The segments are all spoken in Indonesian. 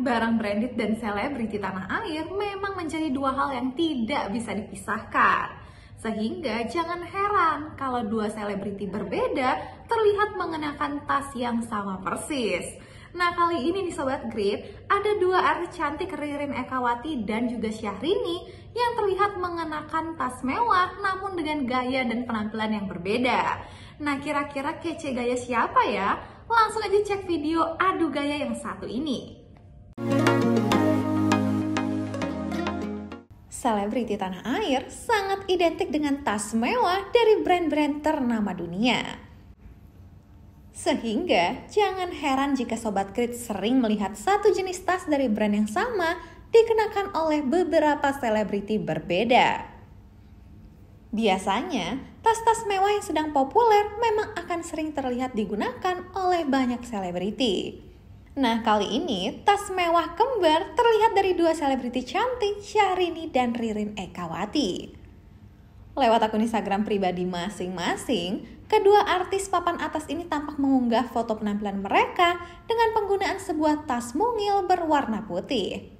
barang branded dan selebriti tanah air memang menjadi dua hal yang tidak bisa dipisahkan. Sehingga jangan heran kalau dua selebriti berbeda terlihat mengenakan tas yang sama persis. Nah kali ini nih Sobat Grip, ada dua artis cantik Ririn Ekawati dan juga Syahrini yang terlihat mengenakan tas mewah namun dengan gaya dan penampilan yang berbeda. Nah kira-kira kece gaya siapa ya? Langsung aja cek video adu gaya yang satu ini. selebriti tanah air sangat identik dengan tas mewah dari brand-brand ternama dunia. Sehingga jangan heran jika Sobat Krit sering melihat satu jenis tas dari brand yang sama dikenakan oleh beberapa selebriti berbeda. Biasanya, tas-tas mewah yang sedang populer memang akan sering terlihat digunakan oleh banyak selebriti. Nah, kali ini tas mewah kembar terlihat dari dua selebriti cantik, Syahrini dan Ririn Ekawati. Lewat akun Instagram pribadi masing-masing, kedua artis papan atas ini tampak mengunggah foto penampilan mereka dengan penggunaan sebuah tas mungil berwarna putih.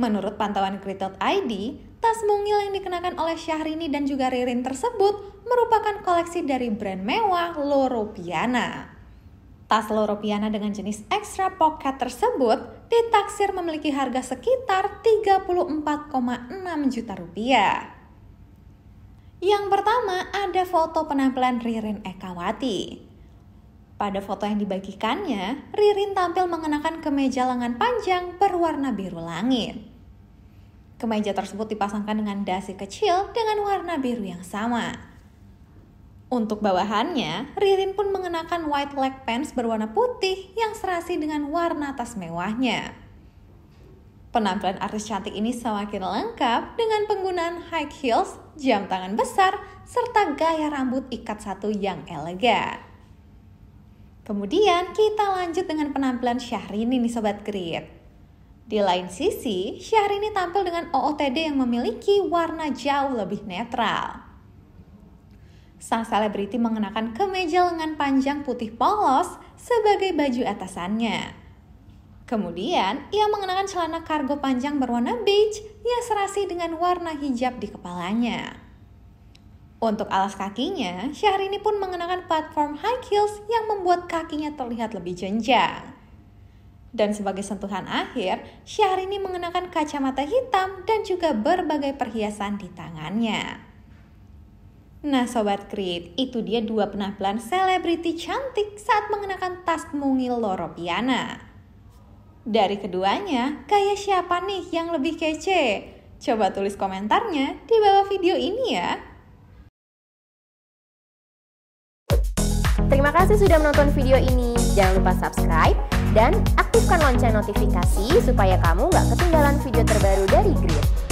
Menurut pantauan Kritot ID, tas mungil yang dikenakan oleh Syahrini dan juga Ririn tersebut merupakan koleksi dari brand mewah Loro Piana. Tas loro dengan jenis extra pocket tersebut ditaksir memiliki harga sekitar 34,6 juta rupiah. Yang pertama ada foto penampilan Ririn Ekawati. Pada foto yang dibagikannya, Ririn tampil mengenakan kemeja lengan panjang berwarna biru langit. Kemeja tersebut dipasangkan dengan dasi kecil dengan warna biru yang sama. Untuk bawahannya, Ririn pun mengenakan white leg pants berwarna putih yang serasi dengan warna tas mewahnya. Penampilan artis cantik ini semakin lengkap dengan penggunaan high heels, jam tangan besar, serta gaya rambut ikat satu yang elegan. Kemudian kita lanjut dengan penampilan Syahrini nih Sobat Grid. Di lain sisi, Syahrini tampil dengan OOTD yang memiliki warna jauh lebih netral sang selebriti mengenakan kemeja lengan panjang putih polos sebagai baju atasannya. Kemudian, ia mengenakan celana kargo panjang berwarna beige yang serasi dengan warna hijab di kepalanya. Untuk alas kakinya, Syahrini pun mengenakan platform high heels yang membuat kakinya terlihat lebih jenjang. Dan sebagai sentuhan akhir, Syahrini mengenakan kacamata hitam dan juga berbagai perhiasan di tangannya. Nah Sobat Krit, itu dia dua penampilan selebriti cantik saat mengenakan tas mungil Loro Piana. Dari keduanya, kayak siapa nih yang lebih kece? Coba tulis komentarnya di bawah video ini ya. Terima kasih sudah menonton video ini. Jangan lupa subscribe dan aktifkan lonceng notifikasi supaya kamu gak ketinggalan video terbaru dari Grid.